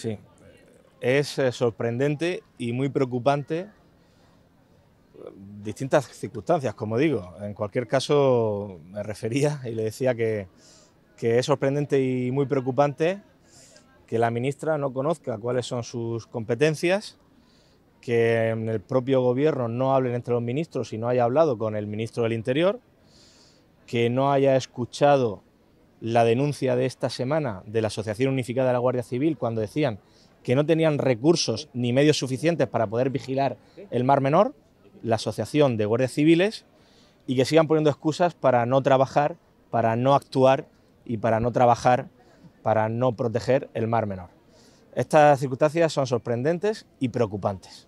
Sí, es eh, sorprendente y muy preocupante eh, distintas circunstancias, como digo. En cualquier caso, me refería y le decía que, que es sorprendente y muy preocupante que la ministra no conozca cuáles son sus competencias, que en el propio gobierno no hablen entre los ministros y no haya hablado con el ministro del Interior, que no haya escuchado la denuncia de esta semana de la Asociación Unificada de la Guardia Civil cuando decían que no tenían recursos ni medios suficientes para poder vigilar el Mar Menor, la Asociación de Guardias Civiles, y que sigan poniendo excusas para no trabajar, para no actuar y para no trabajar, para no proteger el Mar Menor. Estas circunstancias son sorprendentes y preocupantes.